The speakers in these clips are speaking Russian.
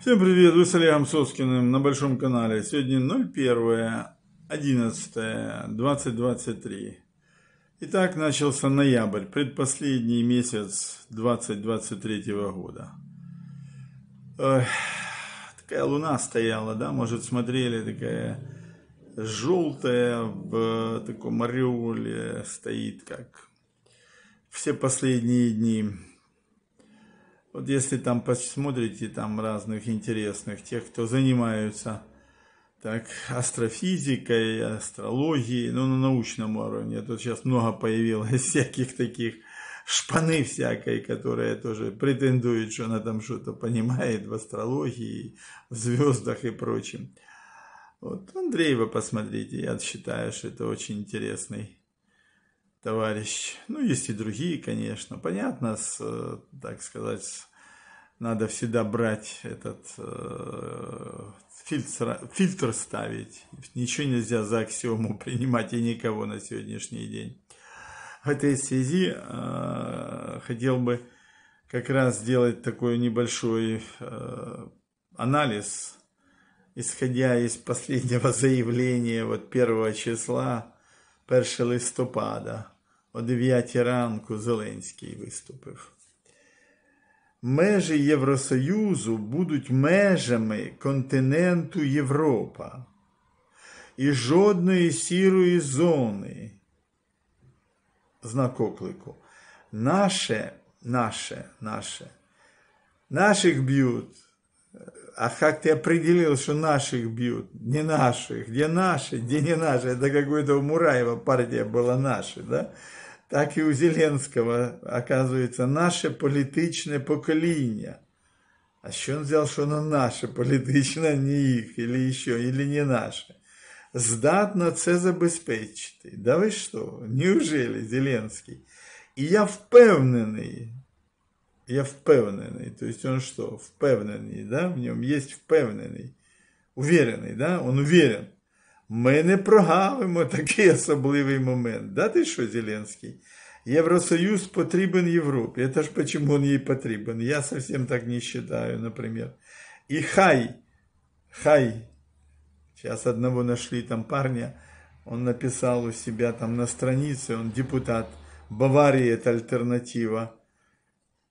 Всем привет, вы с Олегом Соскиным на Большом канале. Сегодня 01 11 2023. Итак, начался ноябрь, предпоследний месяц 2023 года. Эх, такая луна стояла, да, может смотрели, такая желтая в таком ореоле стоит, как все последние дни вот если там посмотрите там разных интересных, тех, кто занимаются так, астрофизикой, астрологией, ну, на научном уровне, а тут сейчас много появилось всяких таких шпаны всякой, которая тоже претендует, что она там что-то понимает в астрологии, в звездах и прочем. Вот Андреева посмотрите, я считаю, что это очень интересный товарищ. Ну, есть и другие, конечно. Понятно, с, э, так сказать, надо всегда брать этот э, фильтр, фильтр ставить. Ничего нельзя за аксиому принимать и никого на сегодняшний день. В этой связи э, хотел бы как раз сделать такой небольшой э, анализ, исходя из последнего заявления вот первого числа первого листопада. о 9 ранку Зеленський виступив. Межі Євросоюзу будуть межами континенту Європа і жодної сірої зони. Знак оклику. Наше, наше, наше. Наших бьют. А как ты определил, что наших бьют? Не наших. де наше, де не наше. Это какой у Мураева партия была наши, да? так і у Зеленського, оказывается наше політичне покоління. А що він взяв, що воно наше політичне, а не їх, или що, или не наше. Здатно це забезпечити. Да ви що? Неужели Зеленський? І я впевнений. Я впевнений. То есть он что, впевнений, да? В нем есть впевнений. Уверенный, да? Он уверен. Ми не прогавимо такий особливий момент. Да ти що, Зеленський? Евросоюз потребен Европе. Это ж почему он ей потребен. Я совсем так не считаю, например. И Хай, Хай, сейчас одного нашли там парня, он написал у себя там на странице, он депутат Баварии, это альтернатива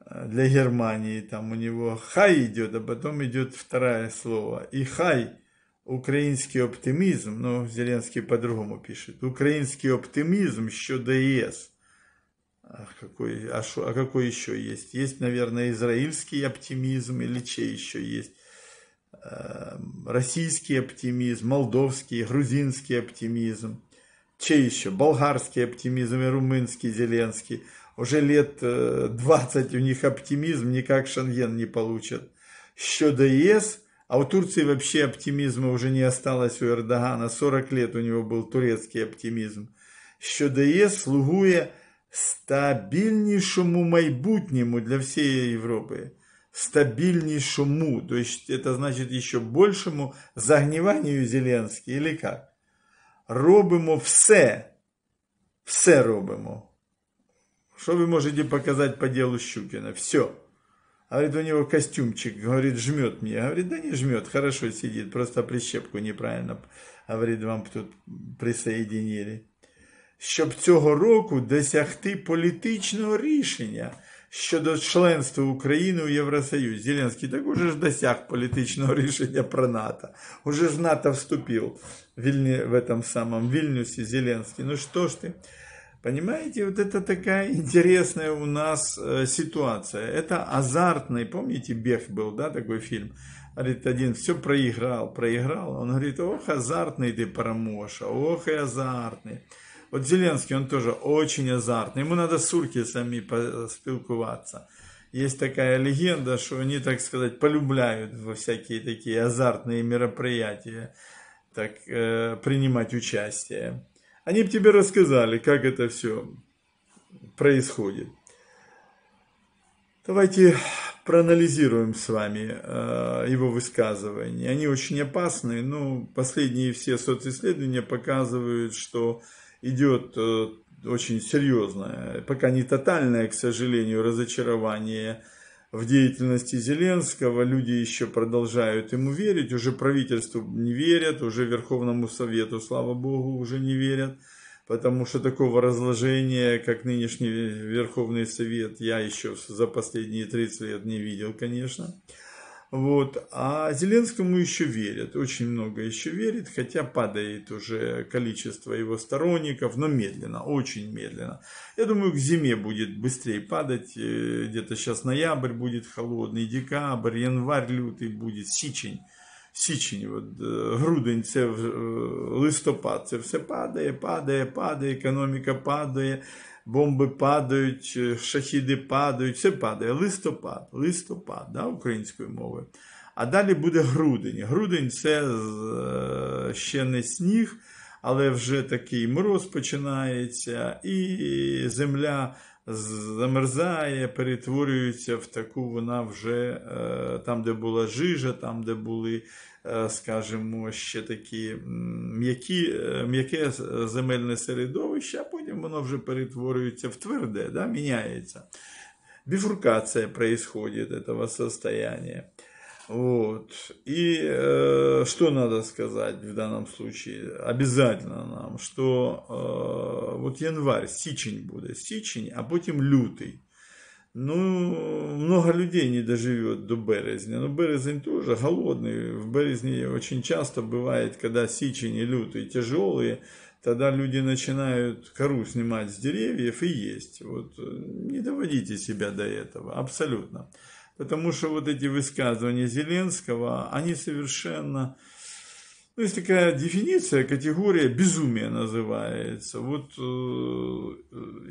э, для Германии, там у него Хай идет, а потом идет второе слово. И Хай – Український оптимізм, ну, Зеленський по-другому пише, український оптимизм щодо ЄС. А какой, а, шо, а какой еще есть? Есть, наверное, израильский оптимизм или чей еще есть? Эм, российский оптимизм, молдовский, грузинский оптимизм. Чей еще? Болгарский оптимизм и румынский, Зеленский. Уже лет 20 э, у них оптимизм, никак Шенген не получат. Щодо ЕС – а у Турции вообще оптимизма уже не осталось у Эрдогана. 40 лет у него был турецкий оптимизм. що дає, слугує стабільнішому майбутньому для всієї Європи. Стабільнішому, то есть это значит еще большему загниванию Зеленський, или как? Робимо все, все робимо. Що ви можете показать по ділу Щукіна? Все. Говорит, у него костюмчик, говорит, жмет мне. Говорит, да не жмет, хорошо сидит, просто прищепку неправильно, говорит, вам тут присоединили. Щоб цього року досягти політичного рішення щодо членства України у Євросоюзі. Зеленський так уже ж досяг політичного рішення про НАТО. Уже ж НАТО вступив в этом самом Вільнюсі Зеленський. Ну що ж ти? Понимаете, вот это такая интересная у нас э, ситуация. Это азартный, помните, Беф был, да, такой фильм? Говорит, один все проиграл, проиграл. Он говорит, ох, азартный ты, Парамоша, ох и азартный. Вот Зеленский, он тоже очень азартный. Ему надо сурки сами спілкуватися. Есть такая легенда, что они, так сказать, полюбляют во всякие такие азартные мероприятия так, э, принимать участие. Они бы тебе рассказали, как это все происходит. Давайте проанализируем с вами э, его высказывания. Они очень опасны, но последние все социсследования показывают, что идет э, очень серьезное, пока не тотальное, к сожалению, разочарование – в деятельности Зеленского, люди еще продолжают ему верить, уже правительству не верят, уже Верховному Совету, слава Богу, уже не верят, потому что такого разложения, как нынешний Верховный Совет, я еще за последние 30 лет не видел, конечно. Конечно. Вот. А Зеленскому еще верят, очень много еще верит, хотя падает уже количество его сторонников, но медленно, очень медленно. Я думаю, к зиме будет быстрее падать, э, где-то сейчас ноябрь будет холодный, декабрь, январь, лютый будет, сичень. Січень, от, грудень, э, це э, листопад, це все падає, падає, падає, економіка падає. бомби падають, е, шахіди падають, все падає. Листопад, листопад да, українською мовою. А далі буде грудень. Грудень це е, ще не сніг, але вже такий мороз починається, і земля замерзає, перетворюється в таку вона вже е, там, де була жижа, там, де були, скажімо, ще такі м'яке земельне середовище, воно вже перетворюється в тверде, да, меняется. Бифуркация происходит этого состояния. Вот. И э, что надо сказать в данном случае? Обязательно нам, что э, вот январь, сичень будет, сичень, а потом лютый. Ну, много людей не доживет до березня. Но березень тоже голодный. В березне очень часто бывает, когда сичень и лютый тяжелые, тогда люди начинают кору снимать с деревьев и есть. Вот э, не доводите себя до этого, абсолютно. Потому что вот эти высказывания Зеленского, они совершенно... Ну, есть такая дефиниция, категория безумие называется. Вот э,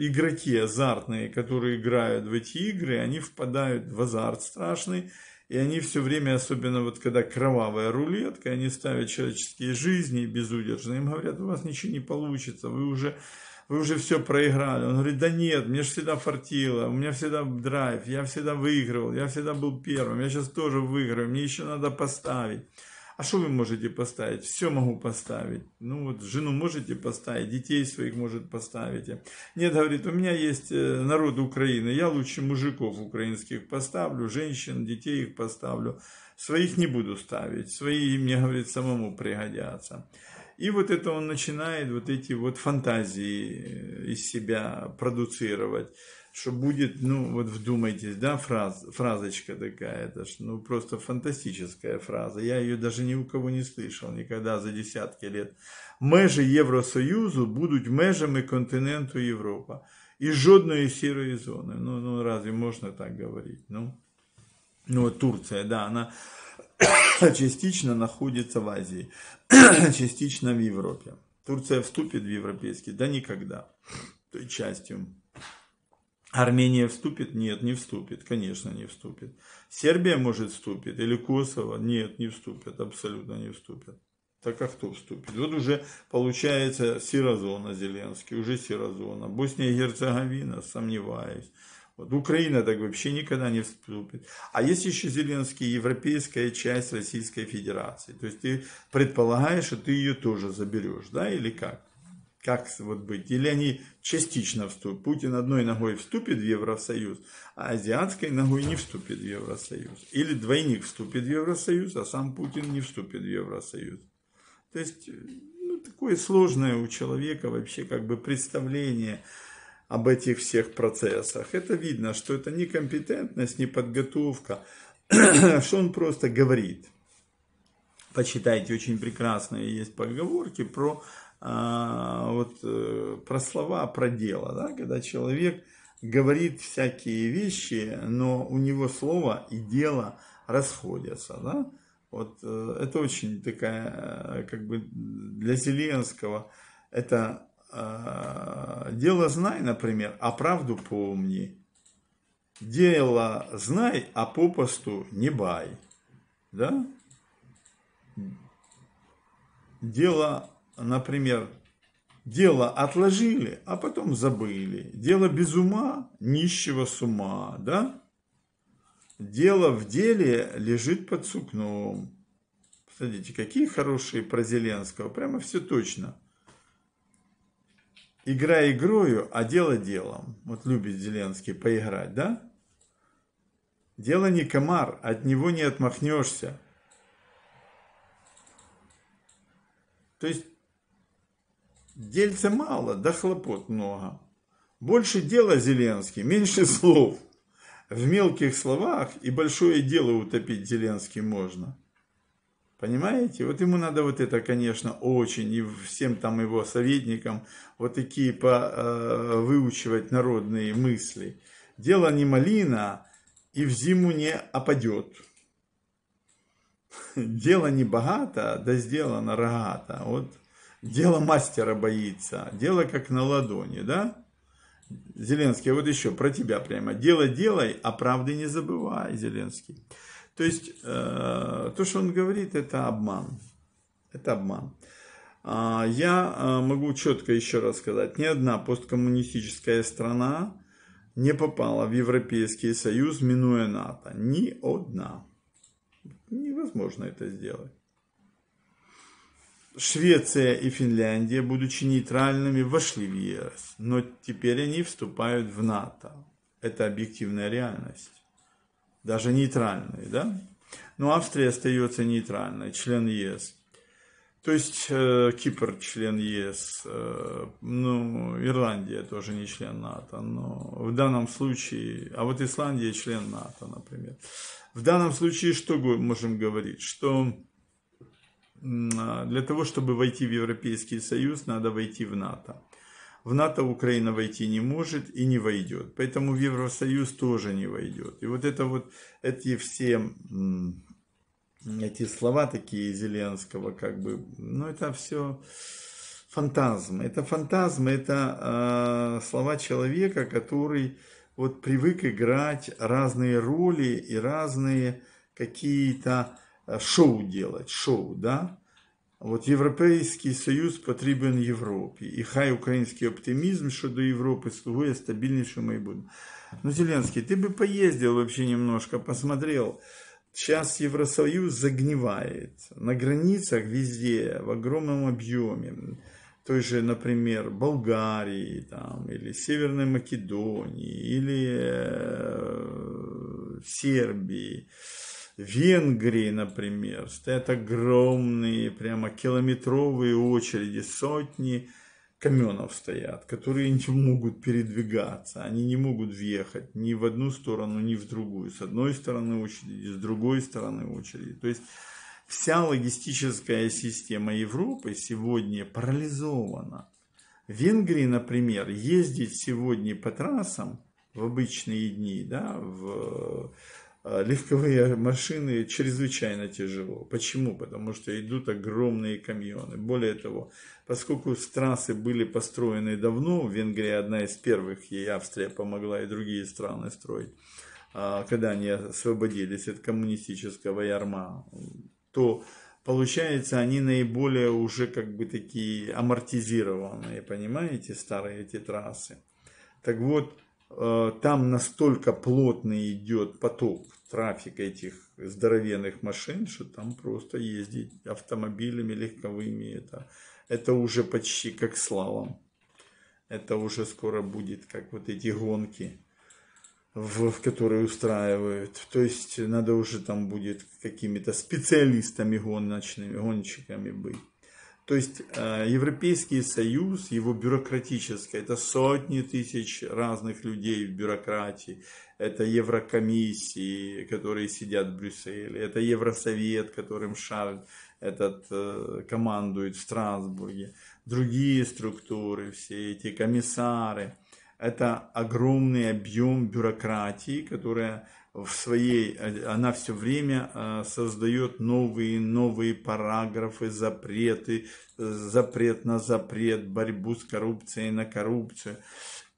игроки азартные, которые играют в эти игры, они впадают в азарт страшный, и они все время, особенно вот когда кровавая рулетка, они ставят человеческие жизни безудержно. Им говорят, у вас ничего не получится, вы уже, вы уже все проиграли. Он говорит, да нет, мне же всегда фартило, у меня всегда драйв, я всегда выигрывал, я всегда был первым, я сейчас тоже выиграю, мне еще надо поставить. А что вы можете поставить? Все могу поставить. Ну вот жену можете поставить, детей своих, может, поставить. Нет, говорит, у меня есть э, народ Украины, я лучше мужиков украинских поставлю, женщин, детей их поставлю. Своих не буду ставить, свои мне, говорит, самому пригодятся. И вот это он начинает вот эти вот фантазии э, из себя продуцировать что будет, ну, вот вдумайтесь, да, фраз, фразочка такая, это ж, ну, просто фантастическая фраза. Я ее даже ни у кого не слышал никогда за десятки лет. Межі Євросоюзу будуть межами континенту Європа. І жодної сірої зони. Ну, ну разве можно так говорить? Ну, ну вот Турция, да, она частично находится в Азии, частично в Европе. Турция вступит в европейский? Да никогда. Той частью Армения вступит? Нет, не вступит, конечно, не вступит. Сербия, может, вступить Или Косово? Нет, не вступит, абсолютно не вступит. Так а кто вступит? Вот уже получается Сирозона Зеленский, уже Сирозона. Босния и Герцеговина, сомневаюсь. Вот Украина так вообще никогда не вступит. А есть еще Зеленский, европейская часть Российской Федерации. То есть ты предполагаешь, что ты ее тоже заберешь, да, или как? Как вот быть? Или они частично вступят. Путин одной ногой вступит в Евросоюз, а азиатской ногой не вступит в Евросоюз. Или двойник вступит в Евросоюз, а сам Путин не вступит в Евросоюз. То есть, э, ну, такое сложное у человека вообще как бы представление об этих всех процессах. Это видно, что это не компетентность, не подготовка, что он просто говорит. Почитайте, очень прекрасные есть поговорки про а, вот, э, про слова, про дело, да, когда человек говорит всякие вещи, но у него слово и дело расходятся, да. Вот э, это очень такая, э, как бы для Зеленского, это дело знай, например, а правду помни. Дело знай, а попосту не бай. Да? Дело например, дело отложили, а потом забыли. Дело без ума, нищего с ума, да? Дело в деле лежит под сукном. Смотрите, какие хорошие про Зеленского, прямо все точно. Игра игрою, а дело делом. Вот любит Зеленский поиграть, да? Дело не комар, от него не отмахнешься. То есть Дельца мало, да хлопот много. Больше дела, Зеленский, меньше слов. В мелких словах и большое дело утопить Зеленский можно. Понимаете? Вот ему надо вот это, конечно, очень, и всем там его советникам вот такие по, э, выучивать народные мысли. Дело не малина, и в зиму не опадет. Дело не богато, да сделано рогато. Вот Дело мастера боится. Дело как на ладони, да? Зеленский, вот еще про тебя прямо. Дело делай, а правды не забывай, Зеленский. То есть, э, то, что он говорит, это обман. Это обман. А, я э, могу четко еще раз сказать, ни одна посткоммунистическая страна не попала в Европейский Союз, минуя НАТО. Ни одна. Невозможно это сделать. Швеция и Финляндия, будучи нейтральными, вошли в ЕС, но теперь они вступают в НАТО. Это объективная реальность. Даже нейтральные, да? Но Австрия остается нейтральной, член ЕС. То есть э, Кипр член ЕС, э, ну, Ирландия тоже не член НАТО, но в данном случае, а вот Исландия член НАТО, например. В данном случае что мы можем говорить? Что а, для того, чтобы войти в Европейский Союз, надо войти в НАТО. В НАТО Украина войти не может и не войдет. Поэтому в Евросоюз тоже не войдет. И вот это вот, эти все эти слова такие Зеленского, как бы, ну это все фантазмы. Это фантазмы, это э, слова человека, который вот привык играть разные роли и разные какие-то шоу делать, шоу, да? вот европейский Союз потребен Европе и хай украинский оптимизм український оптимізм щодо Європи слугує стабільнішому будем Ну, Зеленский ты бы поездил вообще немножко, посмотрел. Сейчас Евросоюз загнивает на границах везде, в огромном объеме. Той же, например, Болгарии там, или Северной Македонии, или э, Сербии. Э, Венгрии, например, стоят огромные, прямо километровые очереди, сотни каменов стоят, которые не могут передвигаться, они не могут въехать ни в одну сторону, ни в другую. С одной стороны очереди, с другой стороны очереди. То есть вся логистическая система Европы сегодня парализована. В Венгрии, например, ездить сегодня по трассам в обычные дни, да, в Э, легковые машины чрезвычайно тяжело. Почему? Потому что идут огромные камионы. Более того, поскольку трассы были построены давно, Венгрия одна из первых, ей Австрия помогла и другие страны строить, а, когда они освободились от коммунистического ярма, то получается, они наиболее уже как бы такие амортизированные, понимаете, старые эти трассы. Так вот, э, там настолько плотный идет поток трафик этих здоровенных машин, что там просто ездить автомобилями легковыми, это, это уже почти как слава. Это уже скоро будет как вот эти гонки, в, в которые устраивают. То есть надо уже там будет какими-то специалистами гоночными, гонщиками быть. То есть э, Европейский Союз, его бюрократическое, это сотни тысяч разных людей в бюрократии, это Еврокомиссии, которые сидят в Брюсселе, это Евросовет, которым Шарль этот э, командует в Страсбурге, другие структуры, все эти комиссары. Это огромный объем бюрократии, которая в своей, она все время э, создает новые и новые параграфы, запреты, э, запрет на запрет, борьбу с коррупцией на коррупцию.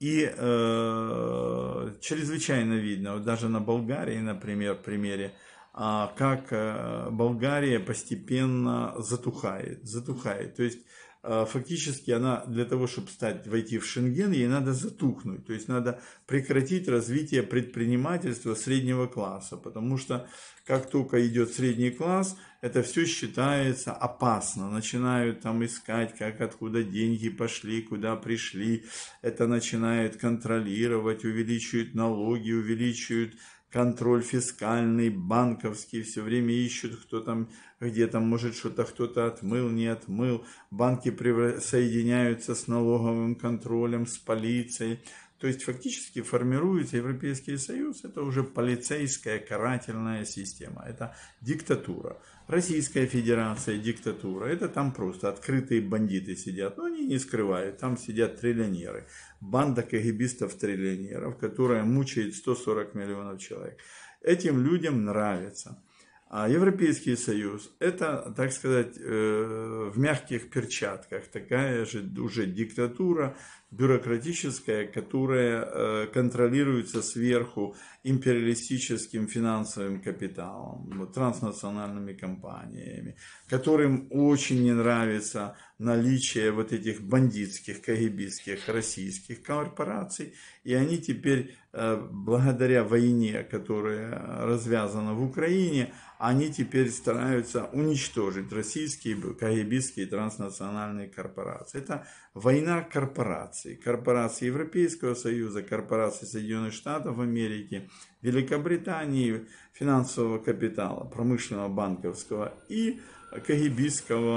И э, чрезвычайно видно, вот даже на Болгарии, например, примере, э, как э, Болгария постепенно затухает, затухает. То есть Э, фактически она для того, чтобы стать, войти в Шенген, ей надо затухнуть. То есть надо прекратить развитие предпринимательства среднего класса, потому что как только идет средний класс, это все считается опасно. Начинают там искать, как откуда деньги пошли, куда пришли. Это начинают контролировать, увеличивают налоги, увеличивают контроль фискальный, банковский, все время ищут, кто там, где там, может, что-то кто-то отмыл, не отмыл. Банки превра... соединяются с налоговым контролем, с полицией. То есть фактически формируется Европейский Союз, это уже полицейская карательная система, это диктатура. Российская Федерация, диктатура, это там просто открытые бандиты сидят, но они не скрывают, там сидят триллионеры, банда кагибистов-триллионеров, которая мучает 140 миллионов человек. Этим людям нравится. А Европейский Союз – это, так сказать, э, в мягких перчатках, такая же уже диктатура, бюрократическая, которая э, контролируется сверху империалистическим финансовым капиталом, транснациональными компаниями, которым очень не нравится наличие вот этих бандитских, кагибистских, российских корпораций. И они теперь, э, благодаря войне, которая развязана в Украине, они теперь стараются уничтожить российские кагибистские транснациональные корпорации. Это война корпораций корпораций. Корпорации Европейского Союза, корпорации Соединенных Штатов Америки, Великобритании, финансового капитала, промышленного, банковского и кагибистского,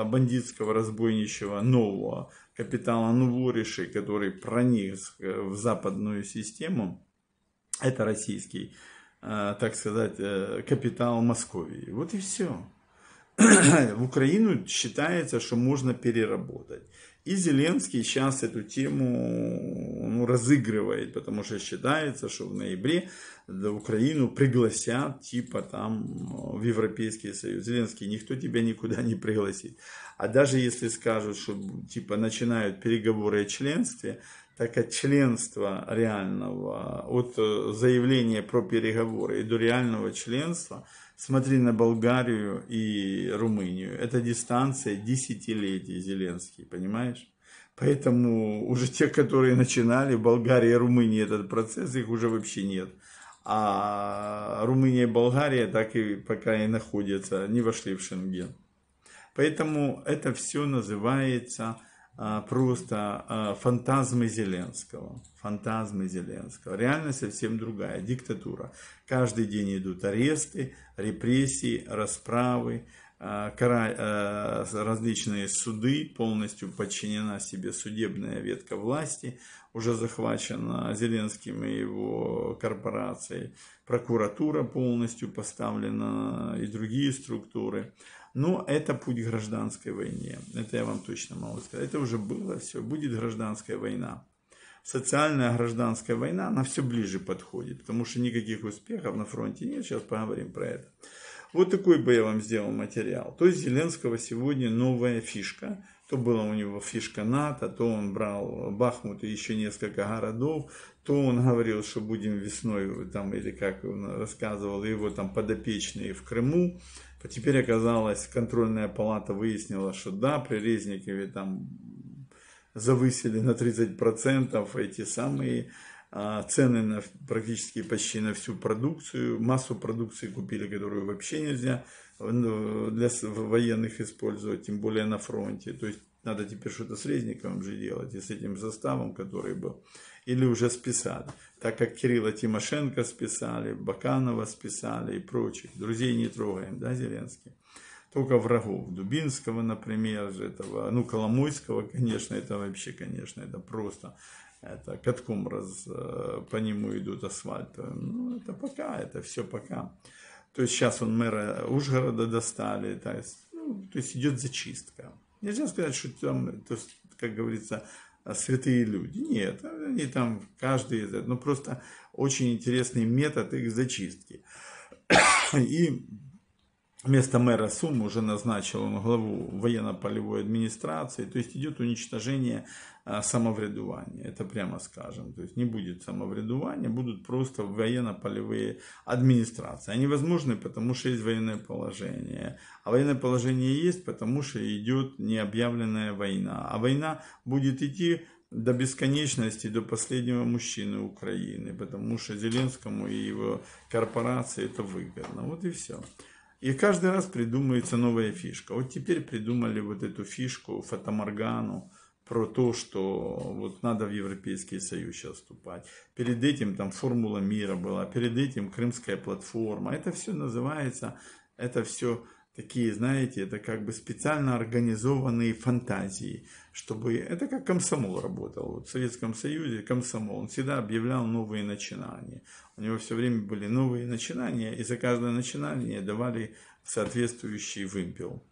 а, бандитского, разбойничего, нового капитала Нувориши, который проник э, в западную систему. Это российский, а, так сказать, э, капитал Московии. Вот и все в Украину считается, что можно переработать. И Зеленский сейчас эту тему ну, разыгрывает, потому что считается, что в ноябре Украину пригласят типа там в Европейский Союз. Зеленский, никто тебя никуда не пригласит. А даже если скажут, что типа начинают переговоры о членстве, так от членства реального, от э, заявления про переговоры и до реального членства – Смотри на Болгарию и Румынию. Это дистанция десятилетий, Зеленский, понимаешь? Поэтому уже те, которые начинали, Болгария и Румыния этот процесс, их уже вообще нет. А Румыния и Болгария так и пока и находятся, не вошли в Шенген. Поэтому это все называется а, просто а, фантазмы Зеленского. Фантазмы Зеленского. Реальность совсем другая. Диктатура. Каждый день идут аресты, репрессии, расправы, а, различные суды. Полностью подчинена себе судебная ветка власти. Уже захвачена Зеленским и его корпорацией. Прокуратура полностью поставлена и другие структуры. Но это путь к гражданской войне. Это я вам точно могу сказать. Это уже было все. Будет гражданская война. Социальная гражданская война, она все ближе подходит. Потому что никаких успехов на фронте нет. Сейчас поговорим про это. Вот такой бы я вам сделал материал. То есть Зеленского сегодня новая фишка. То была у него фишка НАТО, то он брал Бахмут и еще несколько городов, то он говорил, что будем весной, там, или как он рассказывал, его там подопечные в Крыму Теперь оказалось, контрольная палата выяснила, что да, при Резникове там завысили на 30% эти самые а, цены на практически почти на всю продукцию. Массу продукции купили, которую вообще нельзя э, ну, для военных использовать, тем более на фронте. То есть надо теперь что-то с резником же делать и с этим составом, который был или уже списали. Так как Кирилла Тимошенко списали, Баканова списали и прочих. Друзей не трогаем, да, Зеленский? Только врагов. Дубинского, например, же этого, ну, Коломойского, конечно, это вообще, конечно, это просто это катком раз э, по нему идут асфальт. Ну, это пока, это все пока. То есть сейчас он мэра Ужгорода достали, то есть, ну, то есть идет зачистка. Нельзя сказать, что там, то есть, как говорится, а святые люди. Нет, они там каждый, из ну просто очень интересный метод их зачистки. И вместо мэра Сумы уже назначил он главу военно-полевой администрации. То есть идет уничтожение а, самовредування, это прямо скажем. То есть не будет самовредування, будут просто военно-полевые администрации. Они возможны, потому что есть военное положение. А военное положение есть, потому что идет необъявленная война. А война будет идти до бесконечности, до последнего мужчины Украины, потому что Зеленскому и его корпорации это выгодно. Вот и все. И каждый раз придумывается новая фишка. Вот теперь придумали вот эту фишку, фотоморгану, про то, что вот надо в Европейский Союз сейчас вступать. Перед этим там формула мира была, перед этим крымская платформа. Это все называется, это все такие, знаете, это как бы специально организованные фантазии, чтобы... Это как комсомол работал. Вот в Советском Союзе комсомол, он всегда объявлял новые начинания. У него все время были новые начинания, и за каждое начинание давали соответствующий вымпел.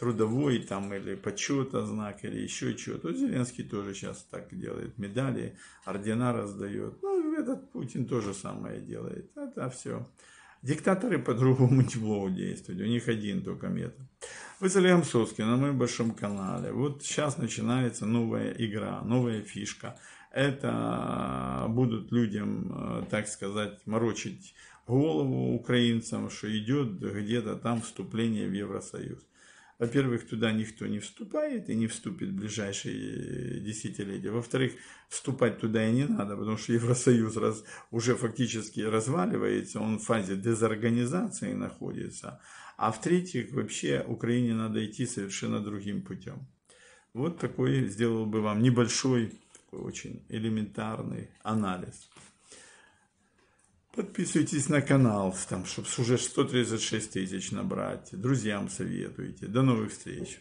Трудовой там или почета знак, или еще чего-то. Вот Зеленский тоже сейчас так делает. Медали, ордена раздает. Ну, этот Путин тоже самое делает. Это все Диктаторы по-другому не могут действовать, у них один только метод. Вы с Олегом Соскиным на моем большом канале. Вот сейчас начинается новая игра, новая фишка. Это а, будут людям, а, так сказать, морочить голову украинцам, что идет где-то там вступление в Евросоюз. Во-первых, туда никто не вступает и не вступит в ближайшие э, десятилетия. Во-вторых, вступать туда и не надо, потому что Евросоюз раз, уже фактически разваливается, он в фазе дезорганизации находится. А в-третьих, вообще Украине надо идти совершенно другим путем. Вот такой сделал бы вам небольшой, такой очень элементарный анализ. Подписывайтесь на канал, там, чтобы уже 136 тысяч набрать. Друзьям советуйте. До новых встреч.